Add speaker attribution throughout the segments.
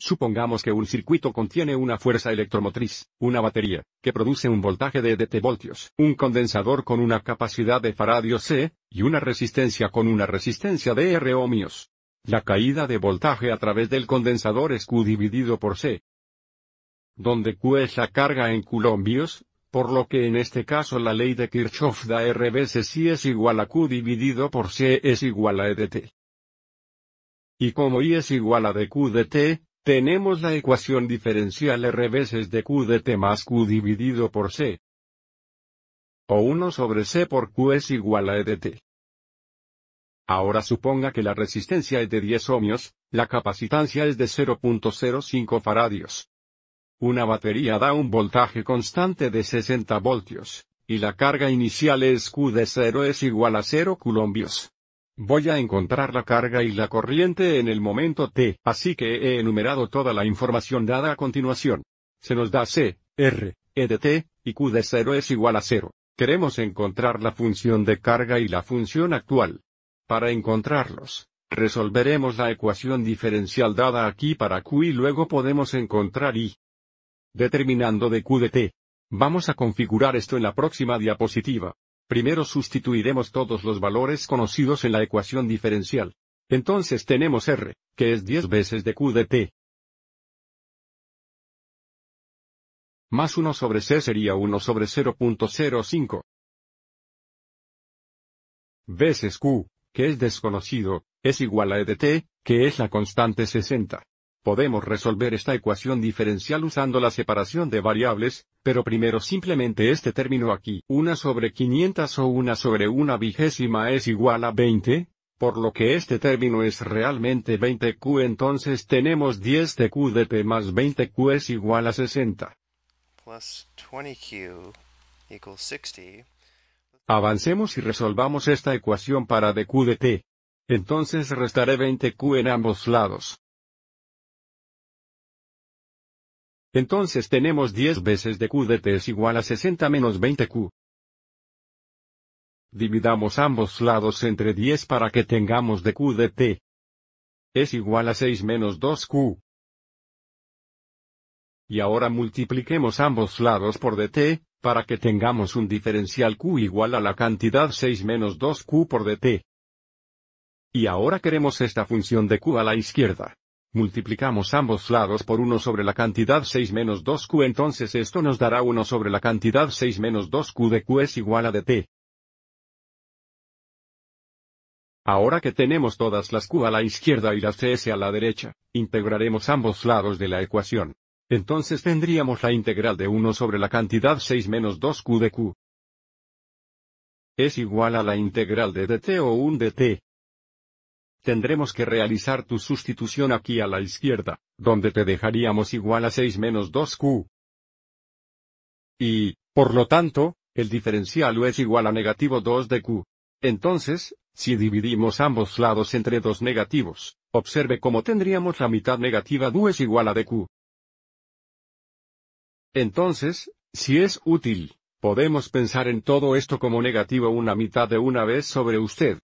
Speaker 1: Supongamos que un circuito contiene una fuerza electromotriz, una batería, que produce un voltaje de DT voltios, un condensador con una capacidad de faradio C, y una resistencia con una resistencia de R ohmios. La caída de voltaje a través del condensador es Q dividido por C, donde Q es la carga en coulombios, por lo que en este caso la ley de Kirchhoff da R veces I es igual a Q dividido por C es igual a EDT. Y como I es igual a Q de t, tenemos la ecuación diferencial R veces dQ de t más Q dividido por C. O 1 sobre C por Q es igual a E de t. Ahora suponga que la resistencia es de 10 ohmios, la capacitancia es de 0.05 faradios. Una batería da un voltaje constante de 60 voltios, y la carga inicial es Q de 0 es igual a 0 coulombios. Voy a encontrar la carga y la corriente en el momento t, así que he enumerado toda la información dada a continuación. Se nos da c, r, e de t, y q de 0 es igual a 0. Queremos encontrar la función de carga y la función actual. Para encontrarlos, resolveremos la ecuación diferencial dada aquí para q y luego podemos encontrar i. Determinando de q de t. Vamos a configurar esto en la próxima diapositiva. Primero sustituiremos todos los valores conocidos en la ecuación diferencial. Entonces tenemos R, que es 10 veces de Q de T. Más 1 sobre C sería 1 sobre 0.05. Veces Q, que es desconocido, es igual a E de T, que es la constante 60. Podemos resolver esta ecuación diferencial usando la separación de variables, pero primero simplemente este término aquí. Una sobre 500 o una sobre una vigésima es igual a 20, por lo que este término es realmente 20q entonces tenemos 10 de q de T más 20q es igual a 60. Avancemos y resolvamos esta ecuación para dq de t. Entonces restaré 20q en ambos lados. Entonces tenemos 10 veces de Q de T es igual a 60 menos 20Q. Dividamos ambos lados entre 10 para que tengamos de Q de T. Es igual a 6 menos 2Q. Y ahora multipliquemos ambos lados por dt, para que tengamos un diferencial q igual a la cantidad 6 menos 2q por dt. Y ahora queremos esta función de q a la izquierda. Multiplicamos ambos lados por 1 sobre la cantidad 6 menos 2q entonces esto nos dará 1 sobre la cantidad 6 menos 2q de q es igual a dt. Ahora que tenemos todas las q a la izquierda y las cs a la derecha, integraremos ambos lados de la ecuación. Entonces tendríamos la integral de 1 sobre la cantidad 6 menos 2q de q. Es igual a la integral de dt o 1 dt tendremos que realizar tu sustitución aquí a la izquierda, donde te dejaríamos igual a 6 menos 2q. Y, por lo tanto, el diferencial u es igual a negativo 2 de q. Entonces, si dividimos ambos lados entre dos negativos, observe cómo tendríamos la mitad negativa du es igual a de q. Entonces, si es útil, podemos pensar en todo esto como negativo una mitad de una vez sobre usted,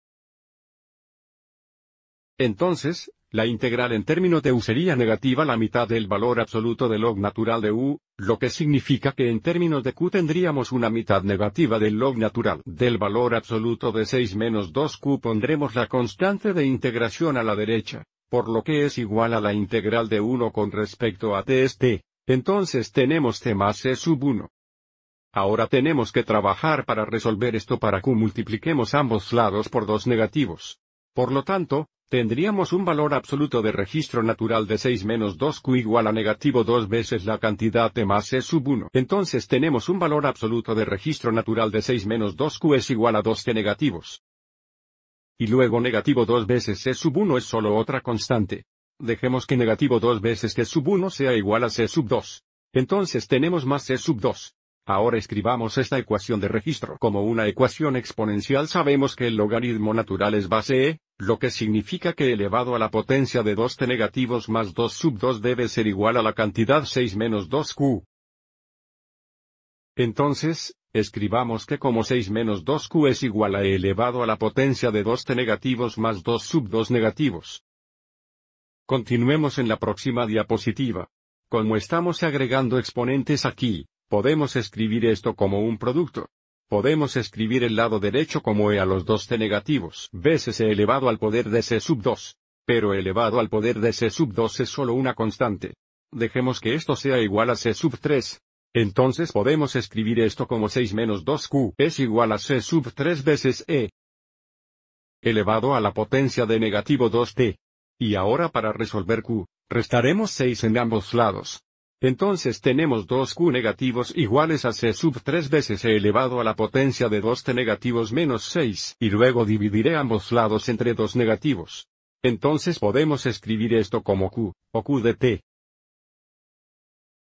Speaker 1: entonces, la integral en términos de u sería negativa la mitad del valor absoluto del log natural de u, lo que significa que en términos de q tendríamos una mitad negativa del log natural del valor absoluto de 6 menos 2q pondremos la constante de integración a la derecha, por lo que es igual a la integral de 1 con respecto a t es entonces tenemos t más c e sub 1. Ahora tenemos que trabajar para resolver esto para q multipliquemos ambos lados por dos negativos. Por lo tanto, tendríamos un valor absoluto de registro natural de 6 menos 2q igual a negativo 2 veces la cantidad de más C sub 1. Entonces tenemos un valor absoluto de registro natural de 6 menos 2q es igual a 2 que negativos. Y luego negativo 2 veces C sub 1 es solo otra constante. Dejemos que negativo 2 veces C sub 1 sea igual a c sub 2. Entonces tenemos más C sub 2. Ahora escribamos esta ecuación de registro como una ecuación exponencial. Sabemos que el logaritmo natural es base e, lo que significa que elevado a la potencia de 2t negativos más 2 sub 2 debe ser igual a la cantidad 6 menos 2q. Entonces, escribamos que como 6 menos 2q es igual a elevado a la potencia de 2t negativos más 2 sub 2 negativos. Continuemos en la próxima diapositiva. Como estamos agregando exponentes aquí, podemos escribir esto como un producto. Podemos escribir el lado derecho como e a los 2 t negativos veces e elevado al poder de c sub 2. Pero elevado al poder de c sub 2 es solo una constante. Dejemos que esto sea igual a c sub 3. Entonces podemos escribir esto como 6 menos 2q es igual a c sub 3 veces e elevado a la potencia de negativo 2t. Y ahora para resolver q, restaremos 6 en ambos lados. Entonces tenemos 2 Q negativos iguales a C sub 3 veces E elevado a la potencia de 2 T negativos menos 6, y luego dividiré ambos lados entre 2 negativos. Entonces podemos escribir esto como Q, o Q de T.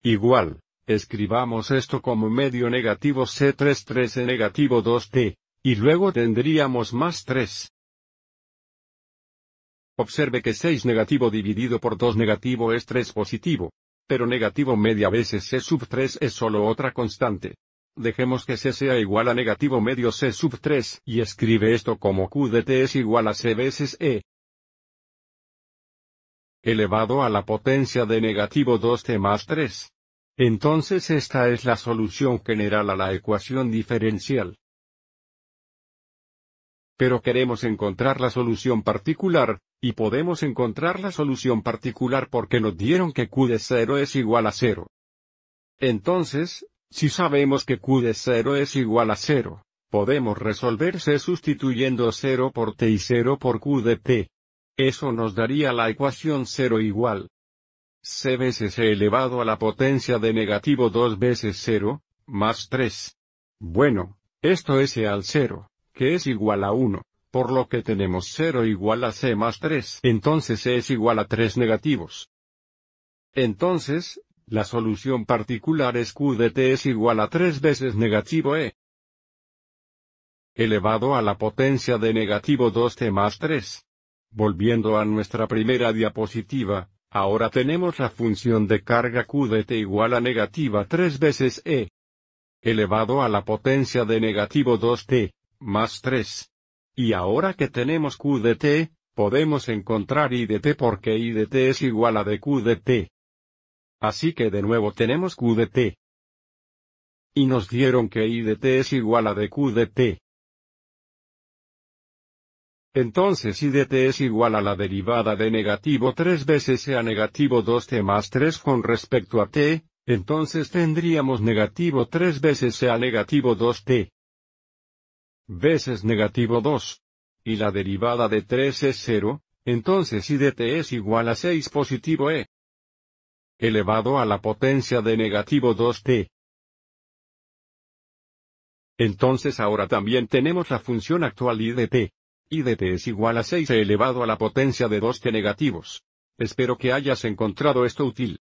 Speaker 1: Igual, escribamos esto como medio negativo C3 13 e negativo 2T, y luego tendríamos más 3. Observe que 6 negativo dividido por 2 negativo es 3 positivo. Pero negativo media veces C sub 3 es solo otra constante. Dejemos que C sea igual a negativo medio C sub 3 y escribe esto como Q de T es igual a C veces E elevado a la potencia de negativo 2t más 3. Entonces esta es la solución general a la ecuación diferencial. Pero queremos encontrar la solución particular, y podemos encontrar la solución particular porque nos dieron que Q de 0 es igual a 0. Entonces, si sabemos que Q de 0 es igual a 0, podemos resolverse sustituyendo 0 por T y 0 por Q de T. Eso nos daría la ecuación 0 igual. C veces C e elevado a la potencia de negativo 2 veces 0, más 3. Bueno, esto es E al 0, que es igual a 1 por lo que tenemos 0 igual a c más 3, entonces c es igual a 3 negativos. Entonces, la solución particular es q de t es igual a 3 veces negativo e elevado a la potencia de negativo 2t más 3. Volviendo a nuestra primera diapositiva, ahora tenemos la función de carga q de t igual a negativa 3 veces e elevado a la potencia de negativo 2t, más 3. Y ahora que tenemos T, podemos encontrar T porque T es igual a de T. Así que de nuevo tenemos T. Y nos dieron que T es igual a de T. Entonces T es igual a la derivada de negativo 3 veces sea negativo 2t más 3 con respecto a t, entonces tendríamos negativo 3 veces sea negativo 2t veces negativo 2. Y la derivada de 3 es 0, entonces y es igual a 6 positivo e elevado a la potencia de negativo 2t. Entonces ahora también tenemos la función actual y Idt es igual a 6 e elevado a la potencia de 2t negativos. Espero que hayas encontrado esto útil.